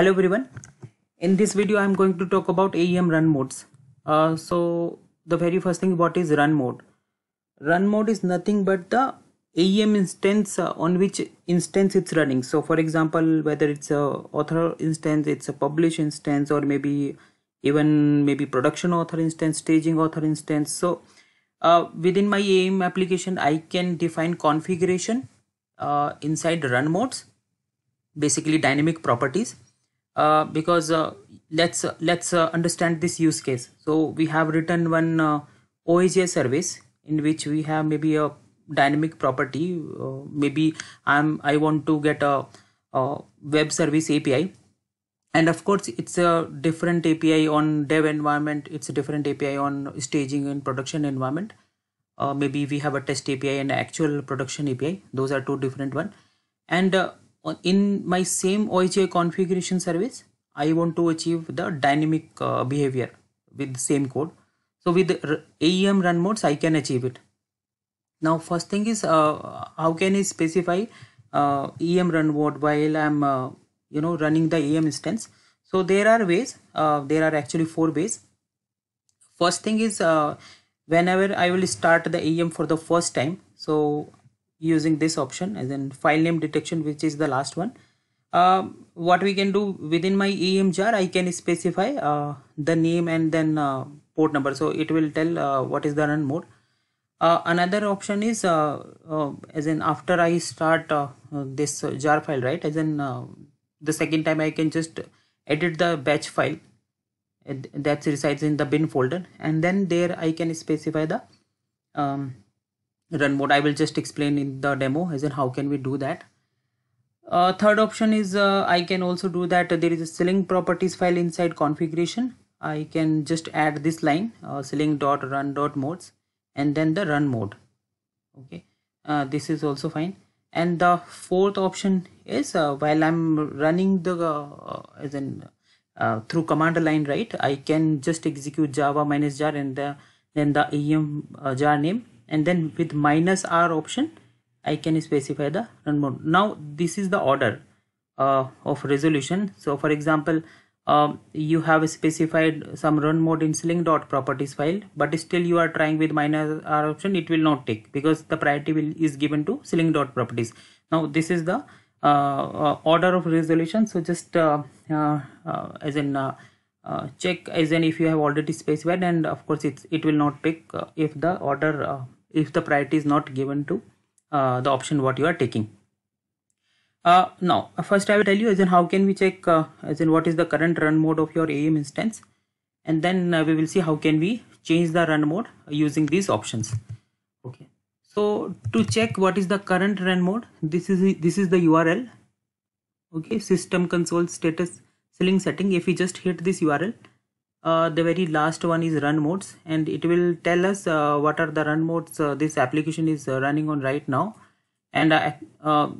hello everyone in this video i'm going to talk about aem run modes uh, so the very first thing what is run mode run mode is nothing but the aem instance uh, on which instance it's running so for example whether it's a author instance it's a publish instance or maybe even maybe production author instance staging author instance so uh, within my aem application i can define configuration uh, inside run modes basically dynamic properties uh, because uh, let's uh, let's uh, understand this use case so we have written one uh, OAGI service in which we have maybe a dynamic property uh, maybe i'm i want to get a, a, web service api and of course it's a different api on dev environment it's a different api on staging and production environment uh, maybe we have a test api and actual production api those are two different one and in my same OHA configuration service, I want to achieve the dynamic uh, behavior with the same code. So with AEM run modes, I can achieve it. Now first thing is uh, how can I specify uh, EM run mode while I'm uh, you know running the EM instance. So there are ways. Uh, there are actually four ways. First thing is uh, whenever I will start the EM for the first time. So using this option as in file name detection which is the last one uh, what we can do within my em jar i can specify uh, the name and then uh, port number so it will tell uh, what is the run mode uh, another option is as in after i start this jar file right as in the second time i can just edit the batch file that resides in the bin folder and then there i can specify the um, run mode i will just explain in the demo as in how can we do that uh, third option is uh, i can also do that there is a selling properties file inside configuration i can just add this line uh, selling dot run dot modes and then the run mode okay uh, this is also fine and the fourth option is uh, while i'm running the uh, as in through command line right i can just execute java minus jar and the, then the em jar name and then with minus r option I can specify the run mode. Now this is the order uh, of resolution. So for example um, you have specified some run mode in sling dot properties file but still you are trying with minus r option it will not take because the priority will is given to sling dot properties. Now this is the uh, uh order of resolution so just uh, uh, as in uh, check as in if you have already specified and of course it's it will not pick uh, if the order uh, if the priority is not given to uh, the option what you are taking. Uh, now, first I will tell you as in how can we check uh, as in what is the current run mode of your AM instance and then uh, we will see how can we change the run mode using these options. Okay. So to check what is the current run mode, this is this is the URL. Okay, system console status ceiling setting. If we just hit this URL, uh, the very last one is run modes and it will tell us uh, what are the run modes uh, this application is uh, running on right now and I, uh, uh,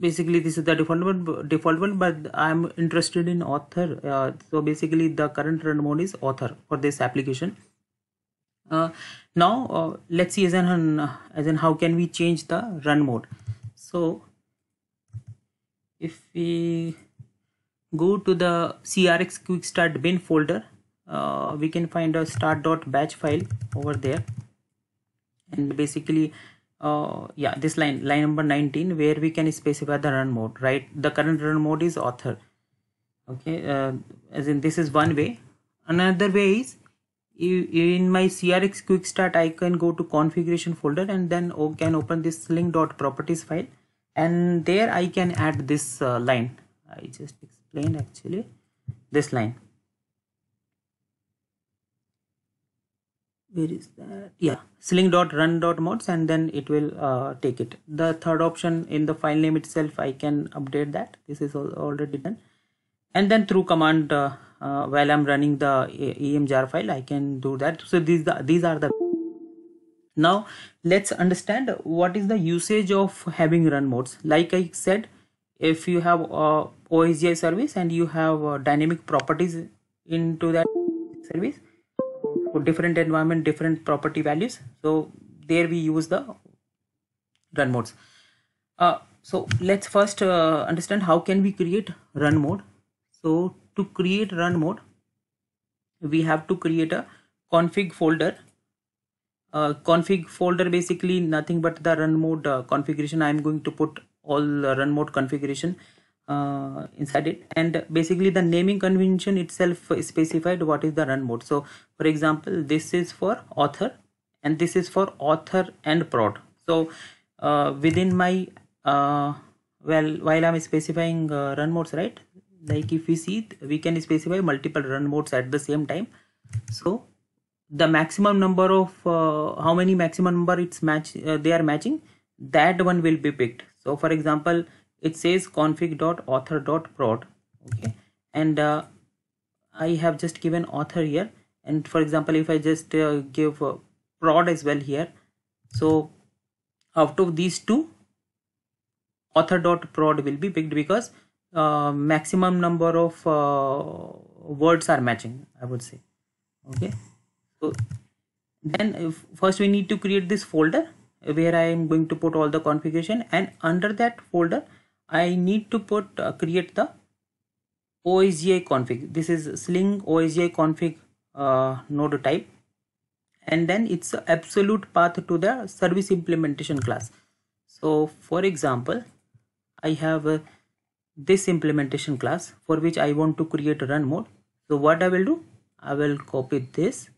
basically this is the default one default one but i'm interested in author so basically the current run mode is author for this application now let's see as in, as in how can we change the run mode so if we go to the crx quick start bin folder uh, we can find a start.batch file over there and basically uh, yeah this line line number 19 where we can specify the run mode right the current run mode is author okay uh, as in this is one way another way is in my crx quick start i can go to configuration folder and then can open this link dot properties file and there i can add this uh, line i just explained actually this line where is that yeah sling dot run dot mods and then it will uh, take it the third option in the file name itself i can update that this is already done and then through command uh, uh, while i'm running the emjar file i can do that so these the, these are the now let's understand what is the usage of having run modes like i said if you have a uh, OSGI service and you have uh, dynamic properties into that service different environment different property values so there we use the run modes uh, so let's first uh, understand how can we create run mode so to create run mode we have to create a config folder uh, config folder basically nothing but the run mode uh, configuration i am going to put all run mode configuration uh, inside it and basically the naming convention itself specified what is the run mode so for example this is for author and this is for author and prod so uh, within my uh, well while i'm specifying uh, run modes right like if we see we can specify multiple run modes at the same time so the maximum number of uh, how many maximum number it's match uh, they are matching that one will be picked so for example it says config.author.prod okay and uh, I have just given author here and for example if I just uh, give uh, prod as well here so out of these two author.prod will be picked because uh, maximum number of uh, words are matching I would say okay so then first we need to create this folder where I am going to put all the configuration and under that folder I need to put uh, create the OSGI config. This is sling OSGI config uh, node type and then it's absolute path to the service implementation class. So for example, I have uh, this implementation class for which I want to create a run mode. So what I will do, I will copy this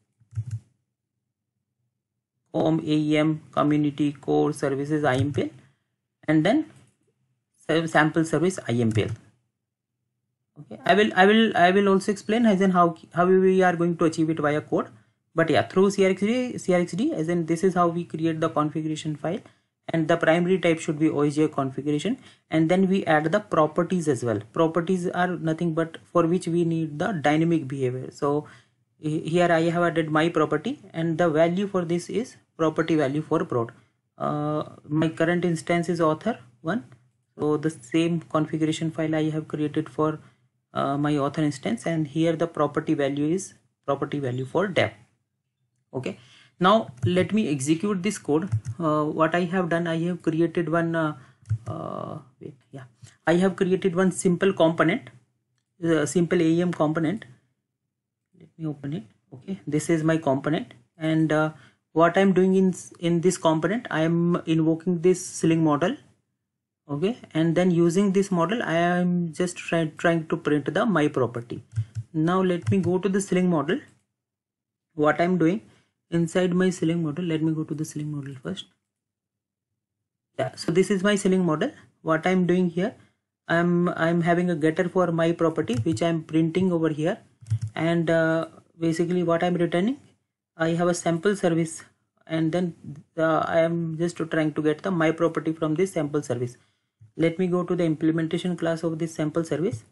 home AEM community core services IMP and then uh, sample service impl okay i will i will i will also explain as in how how we are going to achieve it via code but yeah through crxd crxd as in this is how we create the configuration file and the primary type should be OSGi configuration and then we add the properties as well properties are nothing but for which we need the dynamic behavior so here i have added my property and the value for this is property value for prod uh, my current instance is author one so the same configuration file I have created for uh, my author instance and here the property value is property value for depth okay now let me execute this code uh, what I have done I have created one uh, uh wait, yeah I have created one simple component uh, simple AEM component let me open it okay this is my component and uh, what I'm doing in in this component I am invoking this ceiling model okay and then using this model i am just try, trying to print the my property now let me go to the ceiling model what i'm doing inside my ceiling model let me go to the ceiling model first yeah so this is my ceiling model what i'm doing here i'm i'm having a getter for my property which i'm printing over here and uh, basically what i'm returning i have a sample service and then uh, i am just trying to get the my property from this sample service let me go to the implementation class of this sample service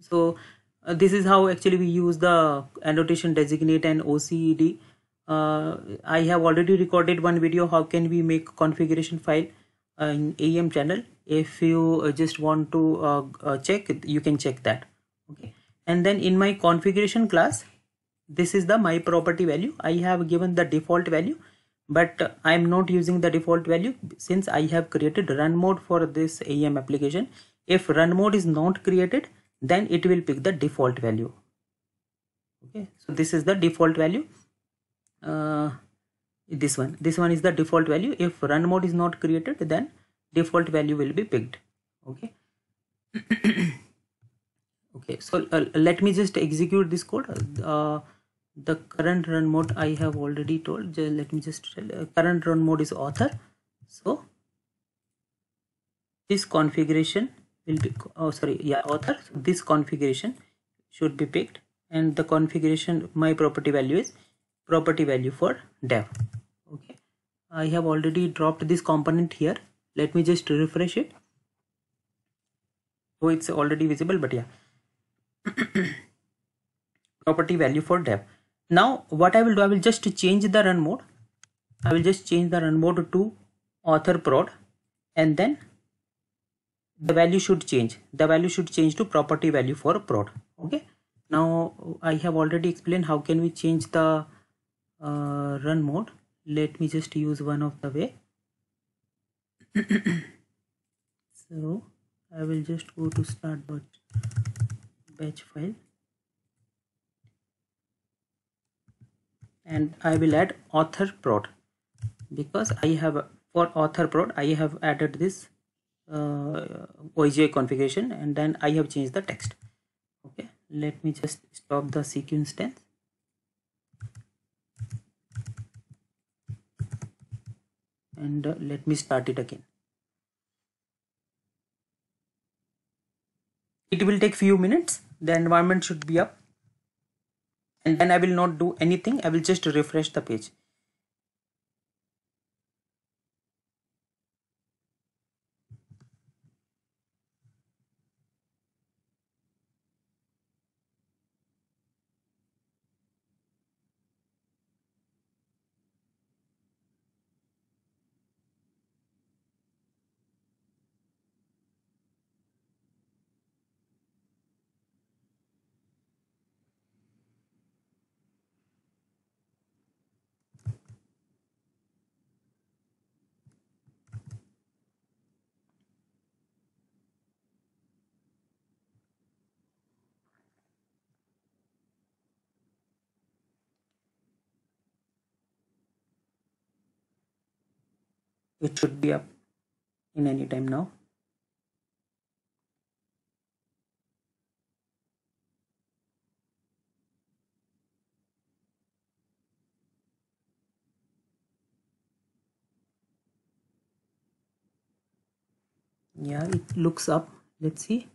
so uh, this is how actually we use the annotation designate and OCED. uh, I have already recorded one video how can we make configuration file uh, in AM channel if you uh, just want to uh, uh, check you can check that okay and then in my configuration class this is the my property value I have given the default value but I'm not using the default value since I have created run mode for this AEM application. If run mode is not created, then it will pick the default value. Okay, so this is the default value. Uh, this one, this one is the default value. If run mode is not created, then default value will be picked. Okay. okay, so uh, let me just execute this code. Uh, the current run mode I have already told let me just tell uh, current run mode is author so this configuration will be oh sorry yeah author so this configuration should be picked and the configuration my property value is property value for dev okay I have already dropped this component here let me just refresh it so it's already visible but yeah property value for dev now what I will do I will just change the run mode I will just change the run mode to author prod and then the value should change the value should change to property value for prod okay now I have already explained how can we change the uh, run mode let me just use one of the way so I will just go to start batch file and I will add author prod because I have for author prod I have added this uh, OGI configuration and then I have changed the text okay let me just stop the sequence instance and uh, let me start it again it will take few minutes the environment should be up and then I will not do anything I will just refresh the page it should be up in any time now yeah it looks up let's see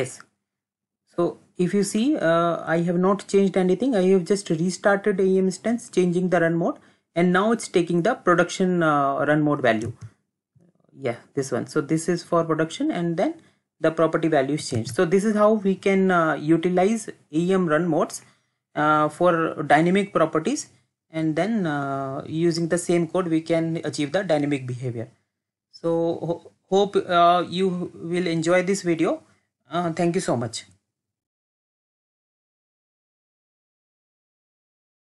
yes so if you see uh, I have not changed anything I have just restarted a instance changing the run mode and now it's taking the production uh, run mode value yeah this one so this is for production and then the property values change so this is how we can uh, utilize EM run modes uh, for dynamic properties and then uh, using the same code we can achieve the dynamic behavior so ho hope uh, you will enjoy this video uh, thank you so much.